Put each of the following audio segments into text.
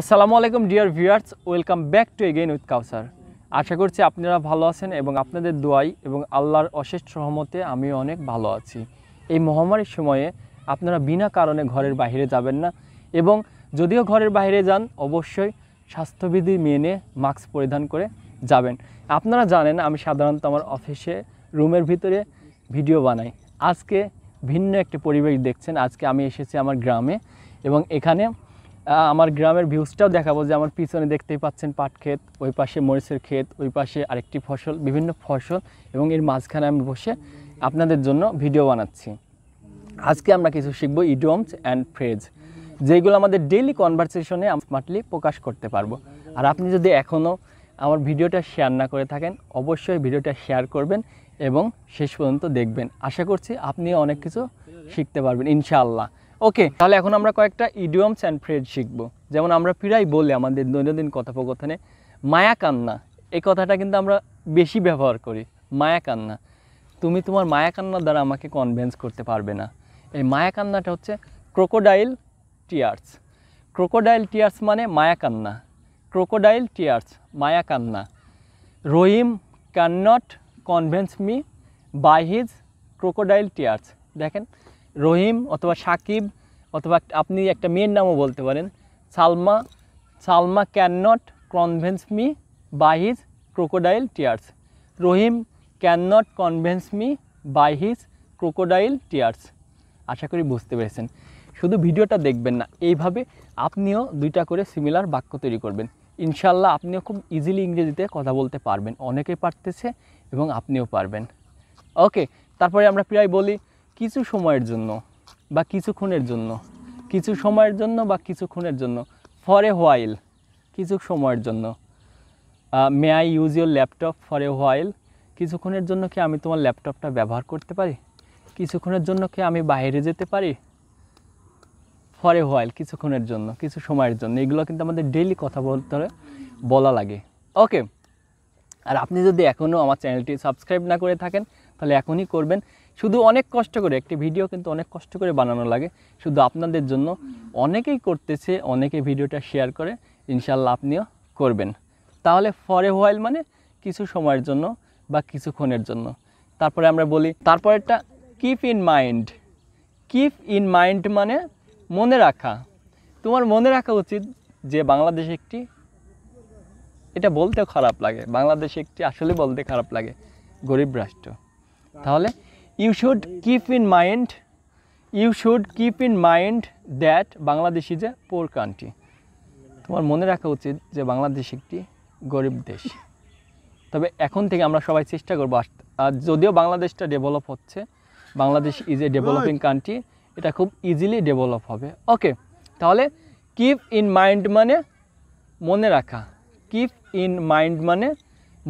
আসসালামু আলাইকুম dear viewers welcome back to again with Kawsar আশা করছি আপনারা ভালো আছেন এবং আপনাদের দোয়াই এবং আল্লাহর অশেষ সহমতে আমি অনেক ভালো আছি এই মহামারীর সময়ে আপনারা বিনা কারণে ঘরের বাইরে যাবেন না এবং যদিও ঘরের বাইরে যান অবশ্যই স্বাস্থ্যবিধি মেনে মাস্ক পরিধান করে যাবেন আপনারা জানেন আমি সাধারণত আমার অফিসে রুমের ভিতরে ভিডিও বানাই আজকে ভিন্ন একটি পরিবেশ দেখছেন আজকে আমি এসেছি আমার গ্রামে এবং এখানে আমার গ্রামের ভিউজটাও দেখাবো যে আমার পিছনে দেখতেই পাচ্ছেন পাট ক্ষেত ওই পাশে মরিচের ক্ষেত ওই পাশে আরেকটি ফসল বিভিন্ন ফসল এবং এর মাঝখানে আমি বসে আপনাদের জন্য ভিডিও বানাচ্ছি আজকে আমরা কিছু শিখবো ইডোমস অ্যান্ড ফ্রেজ যেগুলো আমাদের ডেইলি কনভারসেশনে স্মার্টলি প্রকাশ করতে পারবো আর আপনি যদি এখনও আমার ভিডিওটা শেয়ার না করে থাকেন অবশ্যই ভিডিওটা শেয়ার করবেন এবং শেষ পর্যন্ত দেখবেন আশা করছি আপনি অনেক কিছু শিখতে পারবেন ইনশাআল্লাহ ওকে তাহলে এখন আমরা কয়েকটা ইডিয়মস অ্যান্ড ফ্রেজ শিখবো যেমন আমরা প্রায় বলি আমাদের দৈনন্দিন কথোপকথনে মায়া কান্না এই কথাটা কিন্তু আমরা বেশি ব্যবহার করি মায়া কান্না তুমি তোমার মায়া কান্নার দ্বারা আমাকে কনভেন্স করতে পারবে না এই মায়া কান্নাটা হচ্ছে ক্রোকোডাইল টিয়ার্স ক্রোকোডাইল টিয়ার্স মানে মায়া কান্না ক্রোকোডাইল টিয়ার্স মায়া কান্না Rahim can not convince me by his crocodile tears দেখেন রহিম অথবা সাকিব অথবা আপনি একটা মেয়ের নামও বলতে পারেন Salma Salma can not convince me by his crocodile tears Rahim can not convince me by his crocodile tears আশা করি বুঝতে পেরেছেন শুধু ভিডিওটা দেখবেন না এইভাবে আপনিও দুইটা করে সিমিলার বাক্য তৈরি করবেন ইনশাল্লাহ আপনিও খুব ইজিলি ইংরেজিতে কথা বলতে পারবেন অনেকে পারতেছে এবং আপনিও পারবেন ওকে তারপরে আমরা প্রায় বলি কিছু সময়ের জন্য বা কিছুক্ষণের জন্য কিছু সময়ের জন্য বা কিছুক্ষণের জন্য ফর এ হোয়াইল কিছু সময়ের জন্য may I use your laptop for a while কিছুক্ষণের জন্য কি আমি তোমার ল্যাপটপটা ব্যবহার করতে পারি কিছুক্ষণের জন্য কি আমি বাইরে যেতে পারি ফর এ হোয়াইল কিছুক্ষণের জন্য কিছু সময়ের জন্য এগুলো কিন্তু আমাদের ডেইলি কথা বলতে হলে বলা লাগে ওকে আর আপনি যদি এখনও আমার চ্যানেলটি সাবস্ক্রাইব না করে থাকেন তাহলে এখনই করবেন শুধু অনেক কষ্ট করে একটি ভিডিও কিন্তু অনেক কষ্ট করে বানানো লাগে শুধু আপনাদের জন্য অনেকেই করতেছে অনেকে ভিডিওটা শেয়ার করে ইনশাল্লাহ আপনিও করবেন তাহলে ফরে হোয়াইল মানে কিছু সময়ের জন্য বা কিছুক্ষণের জন্য তারপরে আমরা বলি তারপরেরটা keep in mind keep in mind মানে মনে রাখা তোমার মনে রাখা উচিত যে বাংলাদেশ একটি এটা বলতে খারাপ লাগে বাংলাদেশ একটি আসলে বলতে খারাপ লাগে গরিব রাষ্ট্র তাহলে you should keep in mind you should keep in mind that Bangladesh is a poor country তোমার মনে রাখা উচিত যে বাংলাদেশ একটি গরিব দেশ তবে এখন থেকে আমরা সবাই চেষ্টা করবো আর যদিও বাংলাদেশটা ডেভেলপ হচ্ছে Bangladesh is a developing country এটা খুব ইজিলি ডেভেলপ হবে ওকে তাহলে কিপ ইন মাইন্ড মানে মনে রাখা কিপ ইন মাইন্ড মানে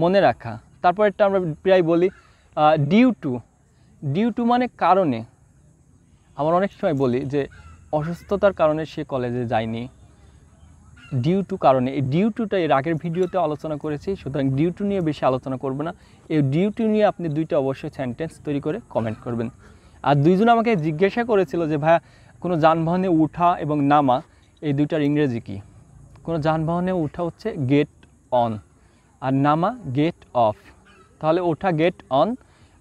মনে রাখা তারপর একটা আমরা প্রায় বলি ডিউ টু ডিউ টু মানে কারণে আমার অনেক সময় বলি যে অসুস্থতার কারণে সে কলেজে যায়নি ডিউ টু কারণে এই ডিউ টুটা এর আগের ভিডিওতে আলোচনা করেছি সুতরাং ডিউ টু নিয়ে বেশি আলোচনা করবো না এই ডিউ টু নিয়ে আপনি দুইটা অবশ্যই সেন্টেন্স তৈরি করে কমেন্ট করবেন আর দুইজন আমাকে জিজ্ঞাসা করেছিল যে ভাইয়া কোনো যানবাহনে উঠা এবং নামা এই দুইটার ইংরেজি কি কোনো যানবাহনে উঠা হচ্ছে গেট অন আর নামা গেট অফ তাহলে ওঠা গেট অন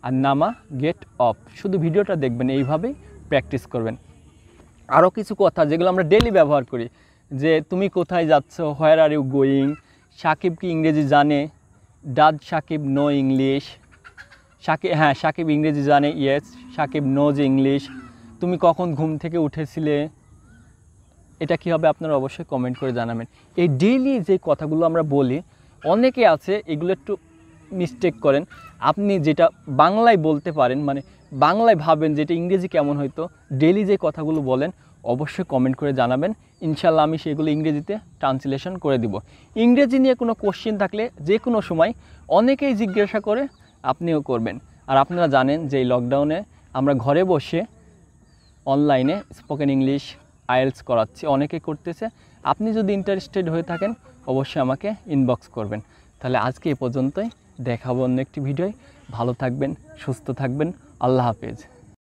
আর নামা গেট অফ শুধু ভিডিওটা দেখবেন এইভাবেই প্র্যাকটিস করবেন আরও কিছু কথা যেগুলো আমরা ডেলি ব্যবহার করি যে তুমি কোথায় যাচ্ছ where are you going Sakib কি ইংরেজি জানে does Sakib know English Sakib হ্যাঁ সাকিব ইংরেজি জানে ইয়েস সাকিব নোজ ইংলিশ তুমি কখন ঘুম থেকে উঠেছিলে এটা কি হবে আপনারা অবশ্যই কমেন্ট করে জানাবেন এই ডেইলি যে কথাগুলো আমরা বলি অনেকে আছে এগুলো একটু মিস্টেক করেন আপনি যেটা বাংলায় বলতে পারেন মানে বাংলায় ভাবেন যেটা ইংরেজি কেমন হয়তো ডেলি যে কথাগুলো বলেন অবশ্যই কমেন্ট করে জানাবেন ইনশাল্লাহ আমি সেগুলো ইংরেজিতে ট্রান্সলেশন করে দিব ইংরেজি নিয়ে কোনো কোশ্চেন থাকলে যে কোনো সময় অনেকেই জিজ্ঞাসা করে আপনিও করবেন আর আপনারা জানেন যে এই লকডাউনে আমরা ঘরে বসে অনলাইনে স্পোকেন ইংলিশ আইএলস করাচ্ছি অনেকে করতেছে আপনি যদি ইন্টারেস্টেড হয়ে থাকেন অবশ্যই আমাকে ইনবক্স করবেন তাহলে আজকে এ পর্যন্তই দেখাবো অন্য একটি ভিডিওয় ভালো থাকবেন সুস্থ থাকবেন আল্লাহ হাফেজ